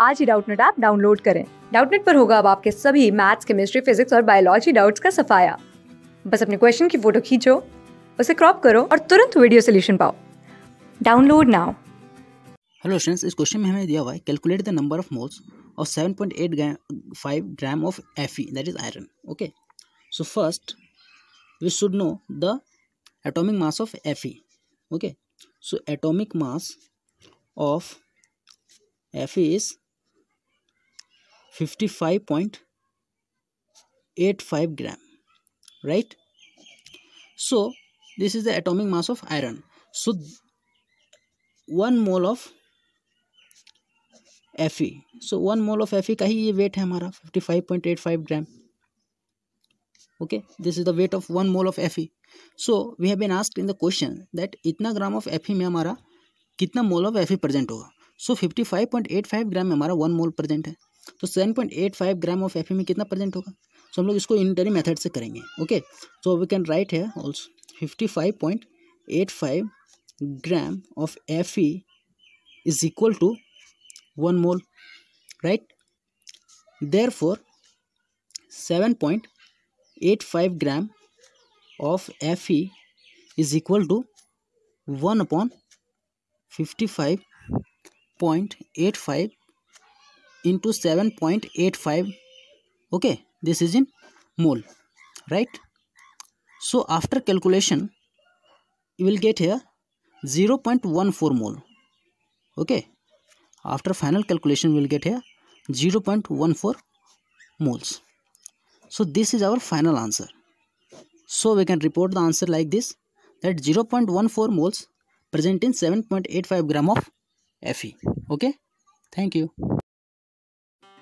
आज ही Doubtnut app download करें डाउटनेट पर होगा अब आपके सभी मैथ्स केमिस्ट्री फिजिक्स और बायोलॉजी डाउट्स का सफाया बस अपने क्वेश्चन की फोटो खींचो उसे क्रॉप करो और तुरंत वीडियो सोल्यूशन पाओ डाउनलोड नाउ हेलो फ्रेंड्स इस क्वेश्चन में हमें दिया हुआ है calculate the number of moles और 7.8 gram of F E that is iron okay so first we should know the atomic mass of F E okay so atomic mass of F Fe is fifty five point eight five gram right so this is the atomic mass of iron so one mole of fe so one mole of fe का ही ये weight है हमारा 55.85 ग्राम okay this is the weight of one mole of fe so we have been asked in the question that इतना ग्राम of fe में हमारा कितना mole of F present होगा सो so, 55.85 ग्राम में हमारा वन मोल प्रेजेंट है तो seven point eight five gram of F में कितना प्रेजेंट होगा सो so, हम लोग इसको इंटरी मेथड से करेंगे okay so we can write है also fifty five point eight five gram of F is equal to one mole right therefore seven point eight five gram of F is equal to one upon fifty five point eight five into 7.85 okay this is in mole right so after calculation you will get here 0.14 mole okay after final calculation we will get here 0.14 moles so this is our final answer so we can report the answer like this that 0.14 moles present in 7.85 gram of fe okay thank you